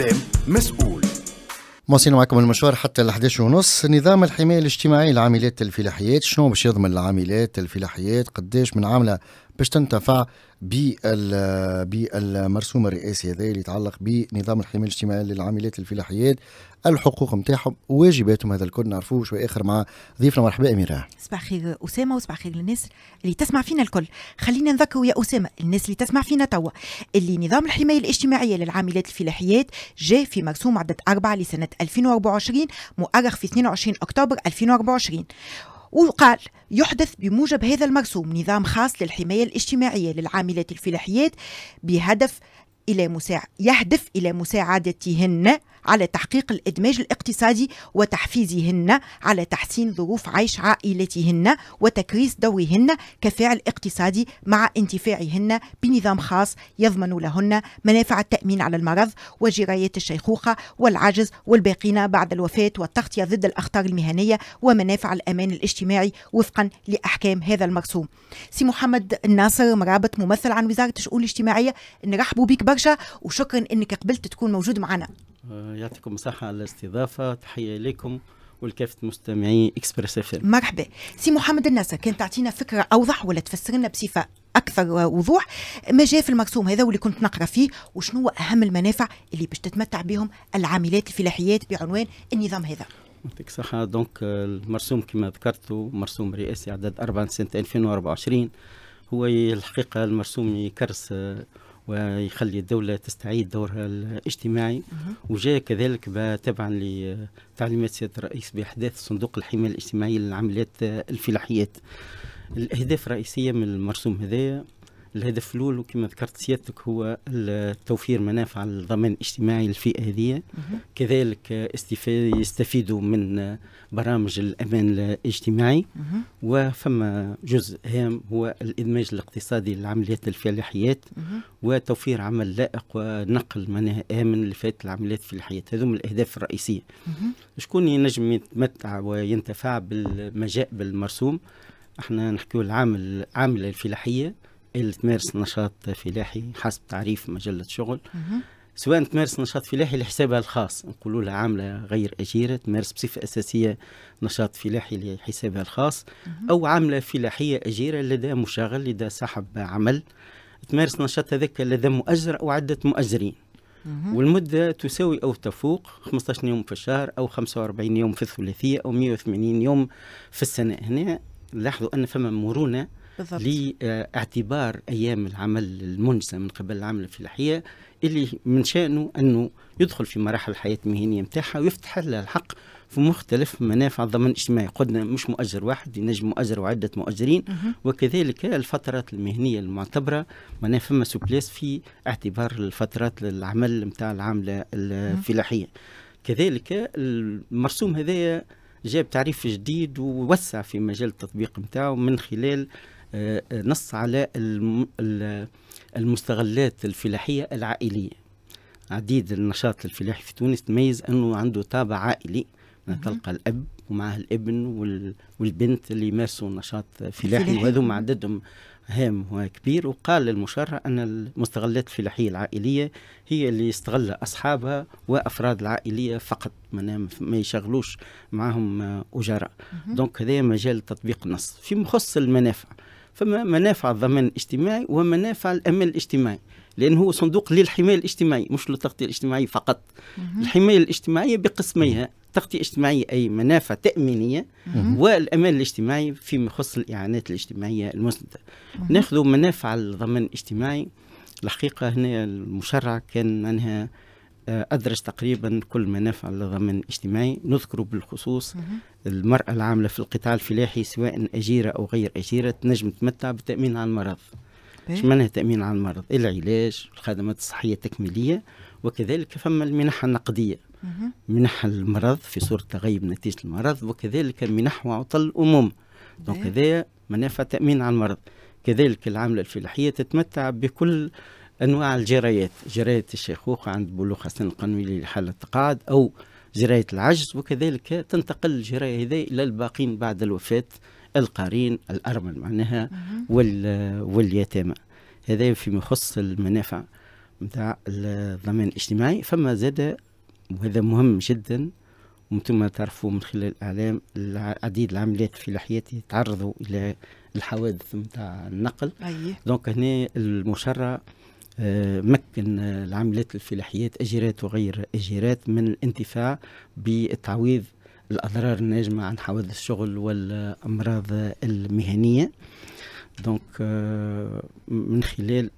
إقليم مسؤول مواصلين معكم المشوار حتى ال 11 ونص نظام الحماية الاجتماعية لعاملات الفلاحيات شنو باش يضمن العاملات الفلاحيات قداش من عاملة باش تنتفع بالمرسوم الرئاسي هذا اللي يتعلق بنظام الحمايه الاجتماعيه للعاملات الفلاحيات الحقوق نتاعهم واجباتهم هذا الكل نعرفوه شوي اخر مع ضيفنا مرحبا اميره صباح خير اسامه وصباح خير للناس اللي تسمع فينا الكل خلينا نذكروا يا اسامه الناس اللي تسمع فينا توا اللي نظام الحمايه الاجتماعيه للعاملات الفلاحيات جاء في مرسوم عدد أربعة لسنه 2024 مؤرخ في 22 اكتوبر 2024 وقال يحدث بموجب هذا المرسوم نظام خاص للحماية الاجتماعية للعاملات الفلاحيات بهدف إلى مساع... يهدف إلى مساعدتهن على تحقيق الإدماج الاقتصادي وتحفيزهن على تحسين ظروف عيش عائلتهن وتكريس دورهن كفاعل اقتصادي مع انتفاعهن بنظام خاص يضمن لهن منافع التأمين على المرض وجرايات الشيخوخة والعجز والباقين بعد الوفاة والتغطية ضد الأخطار المهنية ومنافع الأمان الاجتماعي وفقا لأحكام هذا المرسوم سي محمد الناصر مرابط ممثل عن وزارة الشؤون الاجتماعية نرحبوا بك برشا وشكرا أنك قبلت تكون موجود معنا آه، يعطيكم الصحة على الاستضافة تحية لكم ولكافة مستمعي اكسبرس اف مرحبا سي محمد الناسا كان تعطينا فكرة أوضح ولا تفسر لنا بصفة أكثر وضوح ما جاء في المرسوم هذا واللي كنت نقرأ فيه وشنو أهم المنافع اللي باش تتمتع بهم العاملات الفلاحيات بعنوان النظام هذا يعطيك صحة دونك آه، المرسوم كما ذكرتو مرسوم رئاسي عدد 4 سنة 2024 هو الحقيقة المرسوم يكرس آه، ويخلي الدولة تستعيد دورها الاجتماعي وجاء كذلك تبعا لتعليمات سيادة الرئيس بإحداث صندوق الحماية الاجتماعي للعمليات الفلاحيات الأهداف الرئيسية من المرسوم هذايا الهدف الاول وكما ذكرت سيادتك هو توفير منافع الضمان الاجتماعي للفئه هذه كذلك يستفيدوا من برامج الامان الاجتماعي وفما جزء هام هو الادماج الاقتصادي للعمليات الفلاحيات وتوفير عمل لائق ونقل معناها امن لفئات العمليات الفلاحيات هذوم الاهداف الرئيسيه شكون ينجم يتمتع وينتفع بالمجاء بالمرسوم احنا نحكيو العامل العامله الفلاحيه اللي تمارس نشاط فلاحي حسب تعريف مجلة شغل سواء تمارس نشاط فلاحي لحسابها الخاص نقولوا لها عامله غير اجيره تمارس بصفه اساسيه نشاط فلاحي لحسابها الخاص او عامله فلاحيه اجيره لدى مشغل لدى صاحب عمل تمارس نشاط هذاك لدى مؤجر او عده مؤجرين والمدة تساوي أو تفوق 15 يوم في الشهر أو 45 يوم في الثلاثية أو 180 يوم في السنة هنا لاحظوا أن فما مرونة بالضبط. لاعتبار ايام العمل المنجزه من قبل العمل الفلاحيه اللي من شانه انه يدخل في مراحل الحياه المهنيه نتاعها ويفتح لها الحق في مختلف منافع الضمان الاجتماعي قلنا مش مؤجر واحد ينجم مؤجر وعدة مؤجرين وكذلك الفترات المهنية المعتبرة معناها فما سوبليس في اعتبار الفترات العمل نتاع العاملة الفلاحية كذلك المرسوم هذايا جاب تعريف جديد ووسع في مجال التطبيق نتاعو من خلال نص على المستغلات الفلاحية العائلية عديد النشاط الفلاحي في تونس تميز أنه عنده طابع عائلي تلقى الأب ومعه الابن والبنت اللي يمارسوا نشاط فلاحي وهذوما عددهم هام وكبير وقال المشرع أن المستغلات الفلاحية العائلية هي اللي يستغلها أصحابها وأفراد العائلية فقط ما يشغلوش معهم أجراء دونك هذا مجال تطبيق النص في مخص المنافع فما منافع الضمان الاجتماعي ومنافع الامان الاجتماعي لأنه هو صندوق للحماية الاجتماعية مش للتغطية الاجتماعية فقط الحماية الاجتماعية بقسميها تغطية اجتماعية أي منافع تأمينية والأمان الاجتماعي فيما يخص الإعانات الاجتماعية المسندة ناخذ منافع الضمان الاجتماعي الحقيقة هنا المشرع كان أنها آه، أدرج تقريبا كل منافع الضمان الاجتماعي نذكر بالخصوص المرأة العاملة في القطاع الفلاحي سواء أجيرة أو غير أجيرة تنجم تمتع بالتأمين على المرض ايش معنى تأمين على المرض العلاج الخدمات الصحية التكميلية وكذلك فما المنح النقدية منح المرض في صورة تغيب نتيجة المرض وكذلك منح وعطل الأموم دونك هذا منافع تأمين على المرض كذلك العاملة الفلاحية تتمتع بكل أنواع الجرايات جراية الشيخوخة عند بلوغ حسن القنويلي لحالة التقاعد أو جراية العجز وكذلك تنتقل الجراية هذه إلى الباقين بعد الوفاة القارين الأرمل معناها واليتامى هذا فيما يخص المنافع نتاع الضمان الاجتماعي فما زاد وهذا مهم جدا وانتم تعرفوا من خلال الاعلام العديد العمليات في لحياتي تعرضوا الى الحوادث نتاع النقل أيه. دونك هنا المشرع مكن العاملات الفلاحيات أجيرات وغير أجيرات من الانتفاع بالتعويض الأضرار الناجمة عن حوادث الشغل والأمراض المهنية دونك euh, من خلال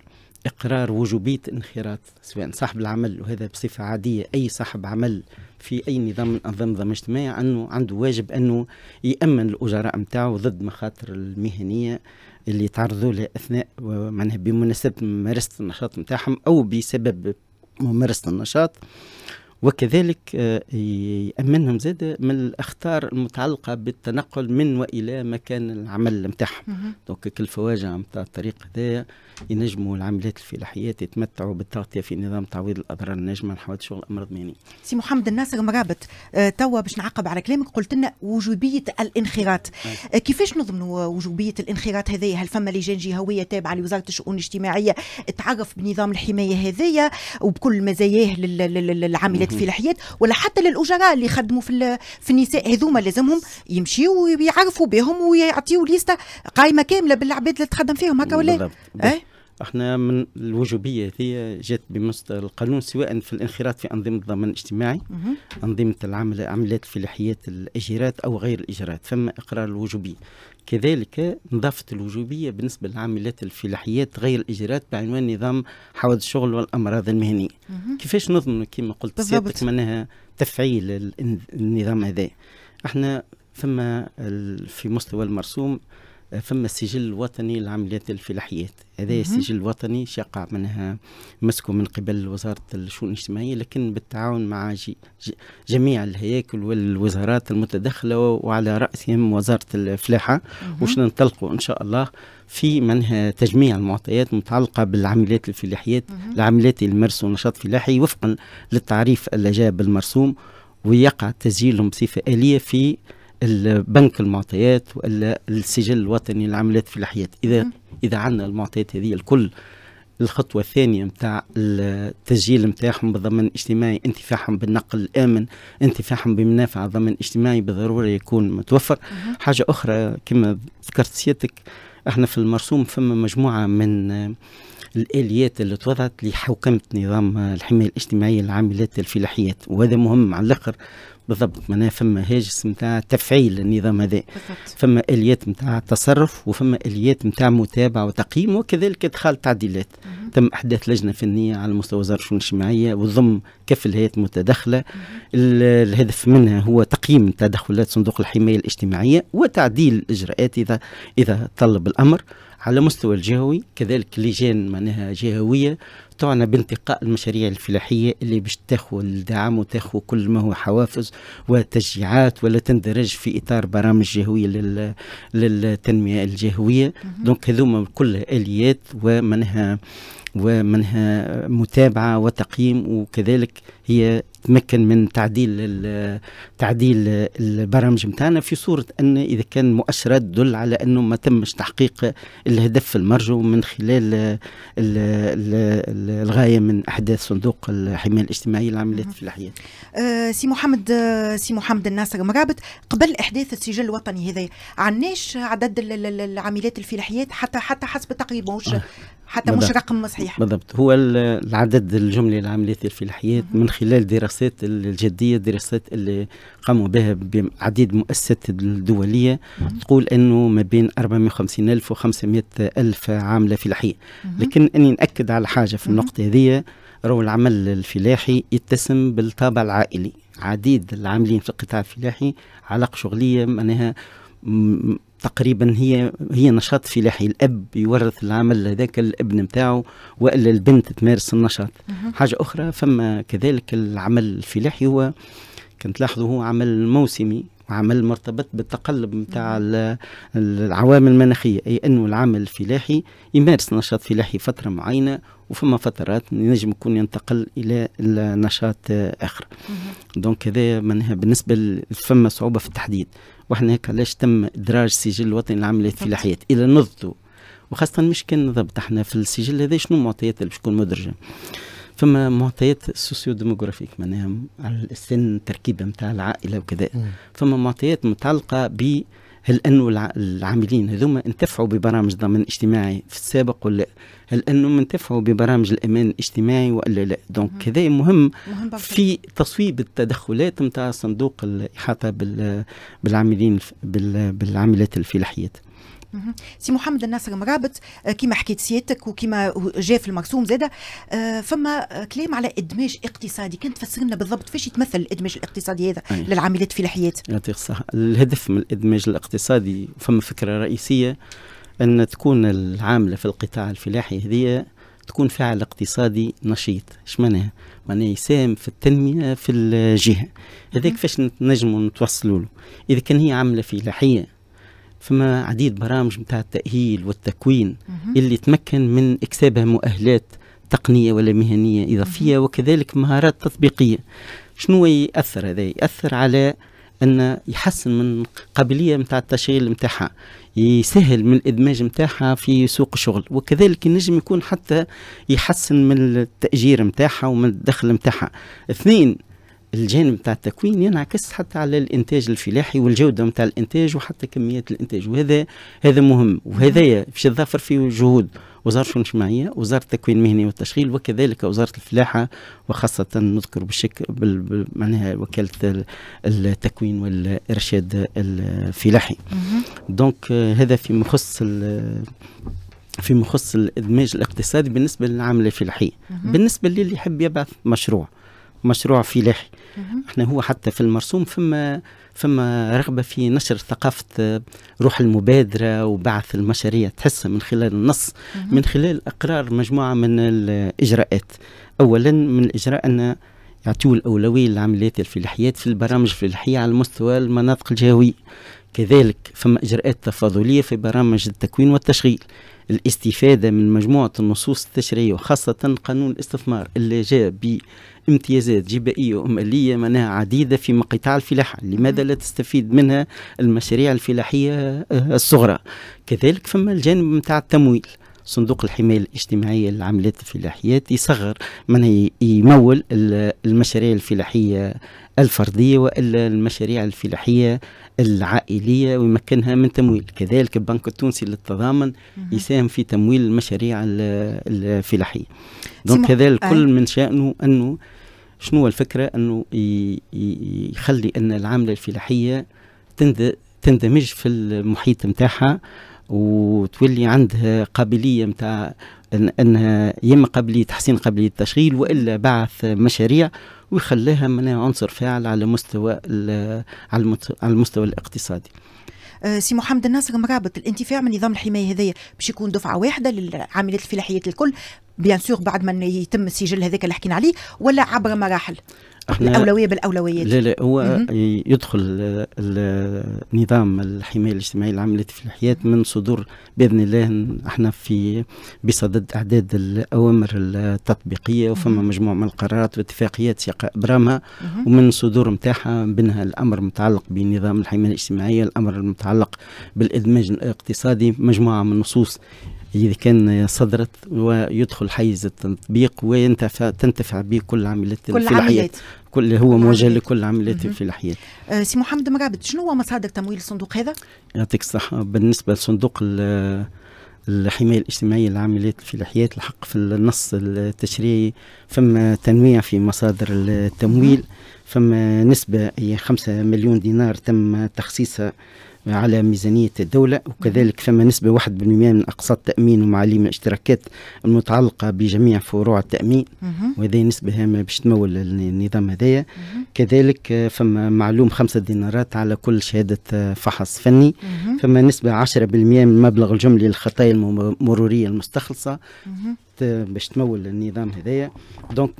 اقرار وجوبيه انخراط سواء صاحب العمل وهذا بصفه عاديه اي صاحب عمل في اي نظام من انظمه النظام الاجتماعي انه عنده واجب انه يامن الاجراء نتاعو ضد مخاطر المهنيه اللي تعرضوا له اثناء معناها بمناسبه ممارسه النشاط نتاعهم او بسبب ممارسه النشاط وكذلك آه، يأمنهم زاد من الأخطار المتعلقة بالتنقل من وإلى مكان العمل نتاعهم دونك الفواجع نتاع الطريق هذايا ينجموا العاملات الفلاحيات يتمتعوا بالتغطية في نظام تعويض الأضرار الناجمة عن حوادث شغل أمراض مهنية سي محمد الناصر مرابط آه، توا باش نعقب على كلامك قلت لنا وجوبية الانخراط آه، كيفاش نضمنوا وجوبية الانخراط هذايا هل فما لجان جهوية تابعة لوزارة الشؤون الاجتماعية تعرف بنظام الحماية هذايا وبكل مزاياه للعاملات واحد في الحياه ولا حتى للاجراء اللي يخدموا في في النساء هذوما لازمهم يمشيوا ويعرفوا بهم ويعطيوا ليستا قائمه كامله بالعباد اللي تخدم فيهم هكا ولا بالضبط. إيه؟ احنا من الوجوبيه هذه جات بمست القانون سواء في الانخراط في انظمه الضمان الاجتماعي انظمه العمل عملات الفلاحيات الاجيرات او غير الاجيرات ثم اقرار الوجوبيه كذلك نظافه الوجوبيه بالنسبه للعاملات الفلاحيات غير الاجراءات بعنوان نظام حوادث الشغل والامراض المهنيه كيفاش نضمن كما قلت سيادتك معناها تفعيل النظام هذا احنا ثم في مستوى المرسوم فما السجل الوطني للعمليات الفلاحيات هذا السجل الوطني شقع منها مسكو من قبل وزارة الشؤون الاجتماعية لكن بالتعاون مع جي جميع الهياكل والوزارات المتدخلة وعلى رأسهم وزارة الفلاحة وش ننطلقوا إن شاء الله في منها تجميع المعطيات المتعلقة بالعمليات الفلاحيات العمليات المرسو نشاط فلاحي وفقا للتعريف اللي جاء بالمرسوم ويقع تسجيلهم بصفة آلية في البنك المعطيات والا السجل الوطني للعمليات الفلاحيات اذا اذا عندنا المعطيات هذه الكل الخطوة الثانية نتاع التسجيل نتاعهم بالضمان الاجتماعي انتفاعهم بالنقل الآمن انتفاعهم بمنافع الضمان الاجتماعي بالضرورة يكون متوفر حاجة أخرى كما ذكرت سيادتك احنا في المرسوم فما مجموعة من الآليات اللي توضعت لحوكمة نظام الحماية الاجتماعية للعاملات الفلاحيات وهذا مهم على الآخر بالضبط معناها فما هاجس نتاع تفعيل النظام هذا فما اليات نتاع تصرف وفما اليات نتاع متابعه وتقييم وكذلك ادخال تعديلات تم احداث لجنه فنيه على مستوى وزاره الشؤون الاجتماعيه وضم كافه الهيئات المتدخله الهدف منها هو تقييم تدخلات صندوق الحمايه الاجتماعيه وتعديل الاجراءات اذا اذا طلب الامر على مستوى الجهوي كذلك لجان معناها جهويه تعنى بانتقاء المشاريع الفلاحيه اللي باش تاخذ الدعم وتاخذ كل ما هو حوافز وتشجيعات ولا تندرج في اطار برامج جهويه لل... للتنميه الجهويه دونك هذوما كل اليات ومنها ومنها متابعه وتقييم وكذلك هي تمكن من تعديل تعديل البرامج نتاعنا في صوره ان اذا كان مؤشرات تدل على انه ما تمش تحقيق الهدف المرجو من خلال الغايه من احداث صندوق الحمايه الاجتماعيه للعمليات الحياه. آه سي محمد أه، سي محمد الناصر مرابط قبل احداث السجل الوطني هذا عناش عدد العاملات الفلاحيات حتى حتى حسب التقريب ماهوش حتى بالضبط. مش رقم صحيح بالضبط هو العدد الجملي العام يأثر في الحياة مم. من خلال دراسات الجدية دراسات اللي قاموا بها بعديد مؤسسات الدولية مم. تقول أنه ما بين 450 ألف و 500 ألف عاملة في الحياة مم. لكن أني نأكد على حاجة في النقطة هذه رو العمل الفلاحي يتسم بالطابع العائلي عديد العاملين في القطاع الفلاحي علاقة شغلية معناها تقريبا هي هي نشاط فلاحي الاب يورث العمل هذاك الابن نتاعو والا البنت تمارس النشاط حاجه اخرى فما كذلك العمل الفلاحي هو كنت لاحظه هو عمل موسمي عمل مرتبط بالتقلب نتاع العوامل المناخية أي أنه العامل الفلاحي يمارس نشاط فلاحي فترة معينة وفما فترات ينجم يكون ينتقل الى النشاط اخر دونك هذا معناها بالنسبه فما صعوبه في التحديد واحنا هيك علاش تم ادراج سجل الوطني للعمليات الفلاحيات الى نظته وخاصه مش كان نظبط احنا في السجل هذا شنو المعطيات اللي باش تكون مدرجه فما معطيات سوسيو ديموغرافيك معناها على السن التركيبه نتاع العائله وكذا فما معطيات متعلقه ب هل انه العاملين هذوما انتفعوا ببرامج ضمان اجتماعي في السابق ولا هل انهم انتفعوا ببرامج الامان الاجتماعي ولا لا؟ دونك هذا مهم, مهم في تصويب التدخلات نتاع صندوق الاحاطه بالعاملين بالعاملات الفلاحيات. سي محمد الناصر مرابط آه، كما حكيت سيادتك وكما جاء في المرسوم زاده آه، فما آه، كلام على ادماج اقتصادي كانت تفسر لنا بالضبط فاش يتمثل الادماج الاقتصادي هذا أيه. للعاملات في الحياه يعطيك الصحه الهدف من الادماج الاقتصادي فما فكره رئيسيه ان تكون العامله في القطاع الفلاحي هذه تكون فاعل اقتصادي نشيط اش معناها معناها يساهم في التنميه في الجهه هذاك فاش نجموا نتوصلوا له اذا كان هي عامله فلاحيه فما عديد برامج نتاع التأهيل والتكوين مه. اللي تمكن من إكسابها مؤهلات تقنية ولا مهنية إضافية مه. وكذلك مهارات تطبيقية شنو يأثر هذا يأثر على أن يحسن من قابلية نتاع التشغيل نتاعها يسهل من الإدماج نتاعها في سوق الشغل وكذلك ينجم يكون حتى يحسن من التأجير نتاعها ومن الدخل نتاعها اثنين الجانب نتاع التكوين ينعكس حتى على الانتاج الفلاحي والجوده نتاع الانتاج وحتى كميات الانتاج وهذا هذا مهم وهذا باش تظفر فيه جهود وزاره الشؤون الاجتماعيه وزاره التكوين المهني والتشغيل وكذلك وزاره الفلاحه وخاصه نذكر بالشكل معناها وكاله التكوين والارشاد الفلاحي دونك euh, هذا في مخص في مخص الادماج الاقتصادي بالنسبه للعمل الفلاحيه بالنسبه للي يحب يبعث مشروع مشروع فلاحي احنا هو حتى في المرسوم فما فما رغبة في نشر ثقافة آه، روح المبادرة وبعث المشاريع تحسها من خلال النص من خلال إقرار مجموعة من الإجراءات أولا من الإجراء أن يعطيوا الأولوية للعمليات الفلاحيات في البرامج الفلاحية على مستوى المناطق الجهوية كذلك فما إجراءات تفاضلية في برامج التكوين والتشغيل الاستفادة من مجموعة النصوص التشريعية وخاصة قانون الاستثمار اللي جاء بامتيازات جبائية ومالية منها عديدة في قطاع الفلاحة لماذا لا تستفيد منها المشاريع الفلاحية آه، الصغرى كذلك فما الجانب متاع التمويل صندوق الحماية الاجتماعية للعمليات الفلاحيات يصغر من يمول المشاريع الفلاحية الفردية وإلا المشاريع الفلاحية العائلية ويمكنها من تمويل كذلك البنك التونسي للتضامن يساهم في تمويل المشاريع الفلاحية دونك كذلك كل آه. من شأنه أنه شنو الفكرة أنه يخلي أن العاملة الفلاحية تندمج في المحيط نتاعها وتولي عندها قابليه نتاع انها يما قابليه تحسين قابليه التشغيل والا بعث مشاريع ويخليها من عنصر فاعل على مستوى على المستوى الاقتصادي. أه، سي محمد الناصر مرابط الانتفاع من نظام الحمايه هذايا باش يكون دفعه واحده للعاملات الفلاحيه الكل بيان سور بعد ما يتم السجل هذاك اللي حكينا عليه ولا عبر مراحل احنا الاولويه بالاولويات لا لا هو يدخل نظام الحمايه الاجتماعيه العامه في الحياه من صدور باذن الله احنا في بصدد اعداد الاوامر التطبيقيه وفما مجموعه من القرارات واتفاقيات سياق ابرامها ومن صدور نتاعها منها الامر متعلق بنظام الحمايه الاجتماعيه الامر المتعلق بالادماج الاقتصادي مجموعه من النصوص إذا كان صدرت ويدخل حيز التطبيق وينتفع تنتفع به كل عاملات كل في العيات كل اللي هو موجه لكل عمليات الفلاحيه. آه سي محمد مرابط شنو هو مصادر تمويل الصندوق هذا؟ يعطيك الصحه بالنسبه لصندوق الحماية الاجتماعية في الفلاحيات الحق في النص التشريعي فما تنويع في مصادر التمويل فما نسبة هي خمسة مليون دينار تم تخصيصها على ميزانية الدولة وكذلك فما نسبة واحد بالمئة من أقساط التأمين ومعاليم الاشتراكات المتعلقة بجميع فروع التأمين وهذه نسبة هامة باش تمول النظام هذايا كذلك فما معلوم خمسة دينارات على كل شهادة فحص فني فما نسبة عشرة بالمئة من مبلغ الجملي للخطايا المرورية المستخلصة باش تمول النظام هذايا دونك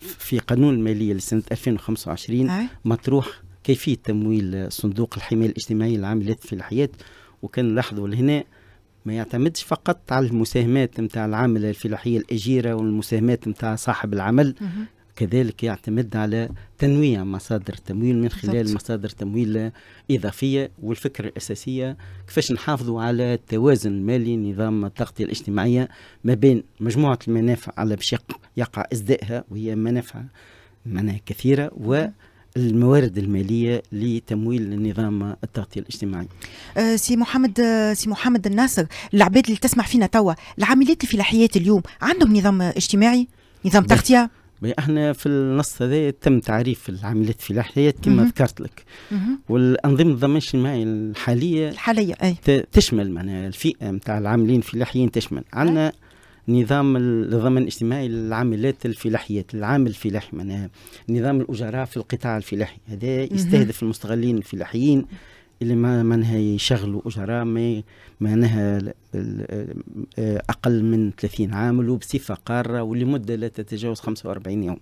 في قانون المالية لسنة 2025 مطروح كيفيه تمويل صندوق الحمايه الاجتماعيه العام في الحياه وكان لاحظوا لهنا ما يعتمدش فقط على المساهمات نتاع العامله الفلاحيه الاجيره والمساهمات نتاع صاحب العمل كذلك يعتمد على تنويع مصادر التمويل من خلال مصادر تمويل إضافية والفكرة الأساسية كيفاش نحافظوا على التوازن المالي نظام التغطية الاجتماعية ما بين مجموعة المنافع على باش يقع إسدائها وهي منافع معناها كثيرة و الموارد الماليه لتمويل النظام التغطيه الاجتماعي. أه سي محمد أه، سي محمد الناصر العباد اللي تسمع فينا توا العاملات الفلاحيات اليوم عندهم نظام اجتماعي نظام تغطيه؟ احنا في النص هذا تم تعريف العاملات الفلاحيات كما ذكرت لك والانظمه الضمان الاجتماعي الحاليه الحاليه اي تشمل معناها الفئه نتاع العاملين الفلاحيين تشمل عندنا نظام الضمان الاجتماعي للعاملات الفلاحيات العامل الفلاحي معناها نظام الاجراء في القطاع الفلاحي هذا يستهدف المستغلين الفلاحيين اللي ما معناها يشغلوا اجراء ما معناها آه، اقل من 30 عامل وبصفه قاره ولمده لا تتجاوز 45 يوم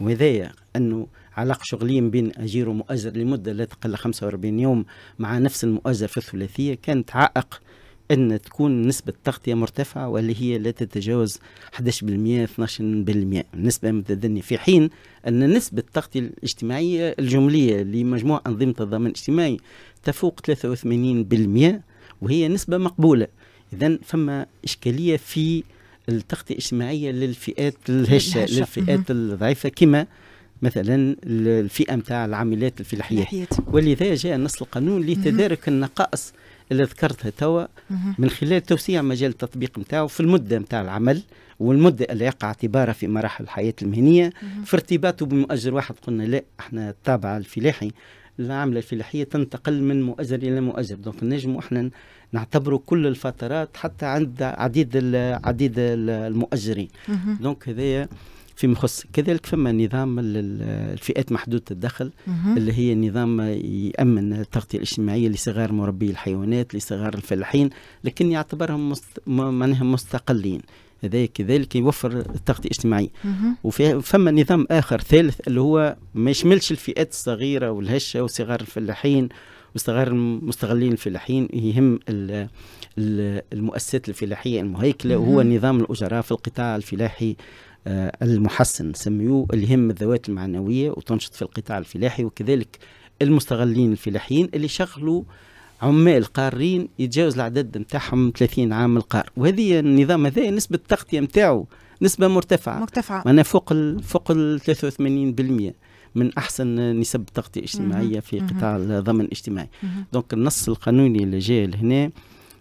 وهذايا انه علاقه شغلية بين اجير ومؤجر لمده لا تقل 45 يوم مع نفس المؤجر في الثلاثيه كانت عائق ان تكون نسبه التغطيه مرتفعه واللي هي لا تتجاوز 11% 12% نسبه متدنيه في حين ان نسبه التغطيه الاجتماعيه الجمليه لمجموع انظمه الضمان الاجتماعي تفوق 83% وهي نسبه مقبوله اذا فما اشكاليه في التغطيه الاجتماعيه للفئات الهشه للفئات الضعيفه كما مثلا الفئه نتاع العاملات الفلاحيه ولذا جاء نص القانون لتدارك النقائص اللي ذكرتها توا من خلال توسيع مجال التطبيق نتاعو في المده نتاع العمل والمده اللي يقع اعتبارها في مراحل الحياه المهنيه في ارتباطه بمؤجر واحد قلنا لا احنا الطابع الفلاحي العملة الفلاحية تنتقل من مؤجر إلى مؤجر دونك نجم احنا نعتبر كل الفترات حتى عند عديد عديد المؤجرين دونك هذايا فيما يخص كذلك فما نظام الفئات محدودة الدخل اللي هي نظام يأمن التغطية الاجتماعية لصغار مربي الحيوانات لصغار الفلاحين لكن يعتبرهم مستقلين ذلك كذلك يوفر التغطية الاجتماعية وفما نظام آخر ثالث اللي هو ما يشملش الفئات الصغيرة والهشة وصغار الفلاحين وصغار المستغلين الفلاحين يهم المؤسسات الفلاحية المهيكلة وهو نظام الأجراء في القطاع الفلاحي آه، المحسن سميوه يهم الذوات المعنوية وتنشط في القطاع الفلاحي وكذلك المستغلين الفلاحيين اللي شغلوا عمال قارين يتجاوز العدد نتاعهم 30 عام القار وهذه النظام هذا نسبة التغطية نتاعو نسبة مرتفعة مرتفعة معناها فوق الـ فوق ال 83% من احسن نسب التغطيه الاجتماعيه في قطاع الضمان الاجتماعي دونك النص القانوني اللي جاي لهنا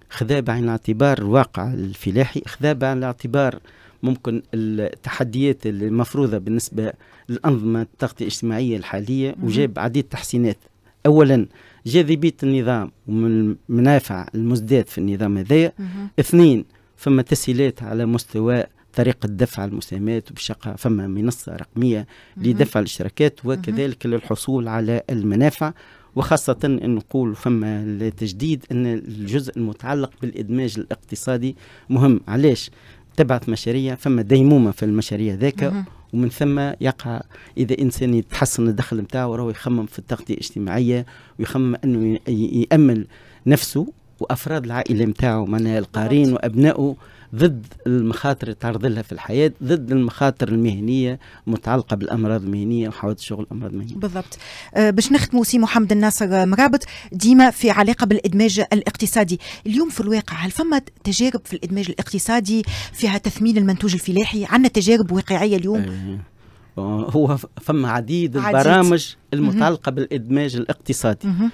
خذا بعين الاعتبار الواقع الفلاحي خذا بعين الاعتبار ممكن التحديات المفروضة بالنسبة للأنظمة التغطية الاجتماعية الحالية وجاب عديد تحسينات أولا جاذبية النظام ومن المنافع المزداد في النظام هذايا اثنين فما تسهيلات على مستوى طريقة دفع المساهمات وبشقة فما منصة رقمية لدفع الاشتراكات وكذلك للحصول على المنافع وخاصة أن نقول فما التجديد أن الجزء المتعلق بالإدماج الاقتصادي مهم علاش تبعث مشاريع فما ديمومه في المشاريع ذاك ومن ثم يقع اذا انسان يتحسن الدخل نتاعو راهو يخمم في التغطيه الاجتماعيه ويخمم انه يامن نفسه وافراد العائله نتاعو معناها القارين وابنائه ضد المخاطر اللي تعرض لها في الحياه ضد المخاطر المهنيه متعلقه بالامراض المهنيه وحوادث شغل الامراض المهنيه بالضبط أه باش نختموا سي محمد الناصر آه، مرابط ديما في علاقه بالادماج الاقتصادي اليوم في الواقع هل فما تجارب في الادماج الاقتصادي فيها تثمين المنتوج الفلاحي عندنا تجارب واقعيه اليوم أه. آه، هو فما عديد, عديد البرامج المتعلقه مه. بالادماج الاقتصادي مه.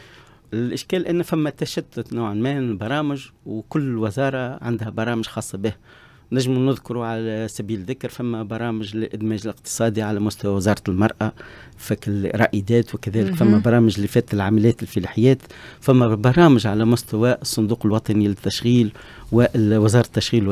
الاشكال ان فما تشتت نوعا ما من البرامج وكل وزاره عندها برامج خاصه به نجم نذكر على سبيل الذكر فما برامج للإدماج الاقتصادي على مستوى وزارة المرأة فك الرائدات وكذلك فما برامج لفات العاملات الفلاحيات فما برامج على مستوى الصندوق الوطني للتشغيل ووزارة التشغيل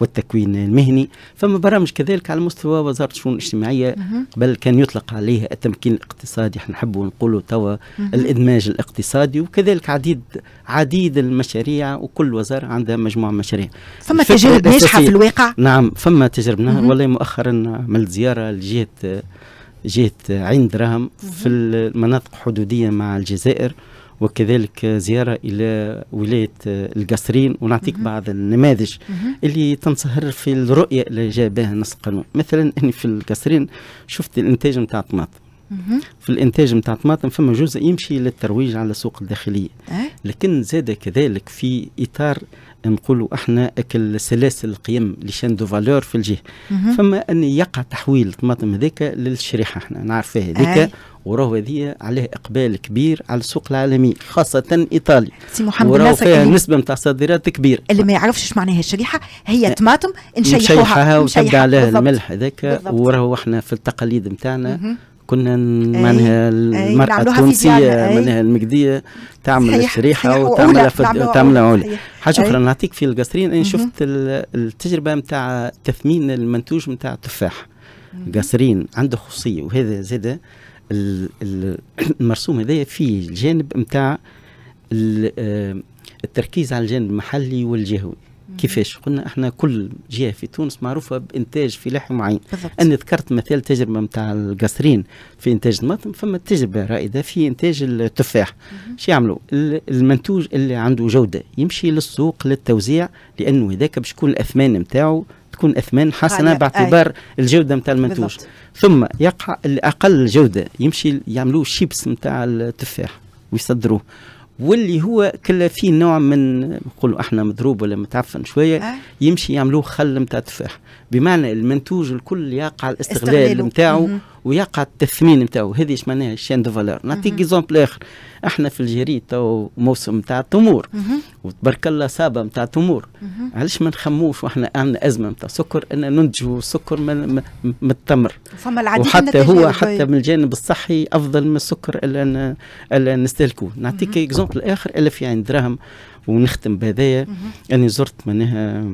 والتكوين المهني فما برامج كذلك على مستوى وزارة الشؤون الاجتماعية بل كان يطلق عليها التمكين الاقتصادي احنا نحبوا نقولوا توا الإدماج الاقتصادي وكذلك عديد عديد المشاريع وكل وزارة عندها مجموعة مشاريع فما تجارب ناجحه في الواقع نعم فما تجربناها والله مؤخرا عملت زياره لجهه جهه عين درهم في المناطق الحدوديه مع الجزائر وكذلك زيارة إلى ولاية القصرين ونعطيك مه. بعض النماذج مه. اللي تنصهر في الرؤية اللي جاء بها نص القانون مثلا أني في القصرين شفت الإنتاج نتاع الطماطم في الانتاج نتاع الطماطم فما جزء يمشي للترويج على السوق الداخليه إيه؟ لكن زاد كذلك في اطار نقولوا احنا اكل سلاسل القيم لي شان دو فالور في الجهه فما ان يقع تحويل الطماطم هذاك للشريحه احنا نعرفها هذيك إيه؟ وراه هذه عليه اقبال كبير على السوق العالمي خاصه ايطاليا سي محمد وراه فيها نسبه نتاع صادرات كبيره اللي ما يعرفش ايش معناها الشريحه هي إيه. طماطم نشيحوها نشيحها وتبدا عليها الملح هذاك وراه احنا في التقاليد نتاعنا كنا معناها المرأة التونسية معناها المجدية تعمل الشريحة وتعمل تعمل عليا حاجة أخرى نعطيك في القصرين أنا شفت التجربة نتاع تثمين المنتوج نتاع التفاح القصرين عنده خصية وهذا زاد المرسوم هذا فيه الجانب نتاع آه، التركيز على الجانب المحلي والجهوي كيفاش قلنا احنا كل جهه في تونس معروفه بانتاج فلاحي معين بالضبط. انا ذكرت مثال تجربه نتاع القصرين في انتاج المطم فما تجربه رائده في انتاج التفاح شو يعملوا المنتوج اللي عنده جوده يمشي للسوق للتوزيع لانه هذاك باش يكون الاثمان نتاعو تكون اثمان حسنه باعتبار أي. الجوده نتاع المنتوج بالضبط. ثم يقع الاقل جوده يمشي يعملوا شيبس نتاع التفاح ويصدروه واللي هو كلا فيه نوع من نقولوا احنا مضروب ولا متعفن شويه أه؟ يمشي يعملوه خل نتاع تفاح بمعنى المنتوج الكل يقع الاستغلال نتاعو ويقع التثمين نتاعو هذه اش معناها الشين دو فالور نعطيك اكزومبل اخر احنا في الجيري تو موسم نتاع التمور وتبارك الله صابه نتاع التمور علاش ما نخموش واحنا عندنا ازمه نتاع سكر ان ننتجوا سكر من, من التمر فما العديد وحتى هو حتى من الجانب الصحي افضل من السكر اللي, نستهلكوه نعطيك اكزومبل اخر 1000 يعني دراهم ونختم بهذايا اني زرت معناها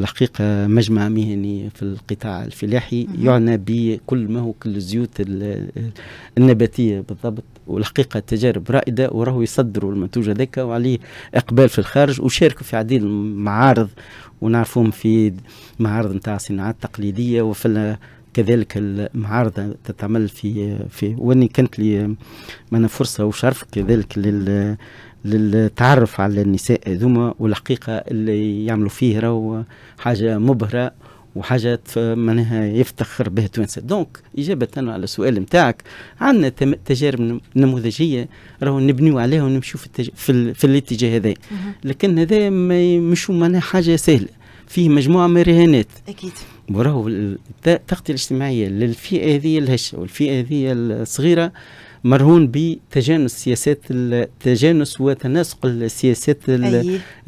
الحقيقة مجمع مهني في القطاع الفلاحي يعنى بكل ما هو كل الزيوت النباتية بالضبط والحقيقة تجارب رائدة وراه يصدروا المنتوج هذاك وعليه إقبال في الخارج وشاركوا في عديد المعارض ونعرفهم في معارض نتاع صناعات تقليدية وفي كذلك المعارضة تتعمل في في واني كانت لي معنا فرصة وشرف كذلك لل للتعرف على النساء هذوما والحقيقة اللي يعملوا فيه راهو حاجة مبهرة وحاجة معناها يفتخر بها تونس دونك إجابة على السؤال نتاعك عندنا تجارب نموذجية راهو نبنيو عليها ونمشيو في, التج... في, ال... في الاتجاه هذا لكن هذا ما مش معناها حاجة سهلة فيه مجموعة من الرهانات أكيد وراهو التغطية الاجتماعية للفئة هذه الهشة والفئة هذه الصغيرة مرهون بتجانس سياسات التجانس وتناسق السياسات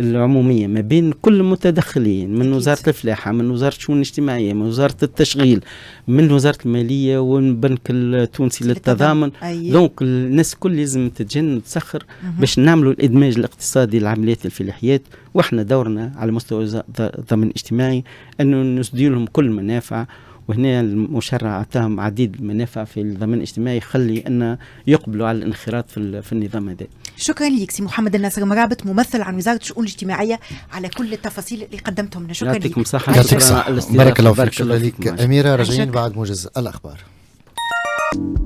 العموميه ما بين كل المتدخلين من أكيد. وزاره الفلاحه من وزاره الشؤون الاجتماعيه من وزاره التشغيل من وزاره الماليه والبنك التونسي للتضامن دونك الناس الكل لازم تتجنن تسخر باش نعملوا الادماج الاقتصادي للعمليات الفلاحيات واحنا دورنا على مستوى الضمان الاجتماعي انه نسدي لهم كل منافع وهنا المشرع اعطاهم عديد من المنافع في الضمان الاجتماعي يخلي أن يقبلوا على الانخراط في, في النظام هذا شكرا لك سي محمد الناصر مرابط ممثل عن وزارة الشؤون الاجتماعية على كل التفاصيل اللي قدمتهم لنا شكرا لك يعطيكم صحة يعطيك صحة بارك الله فيك شكرا لك أميرة رجعين بعد موجز الأخبار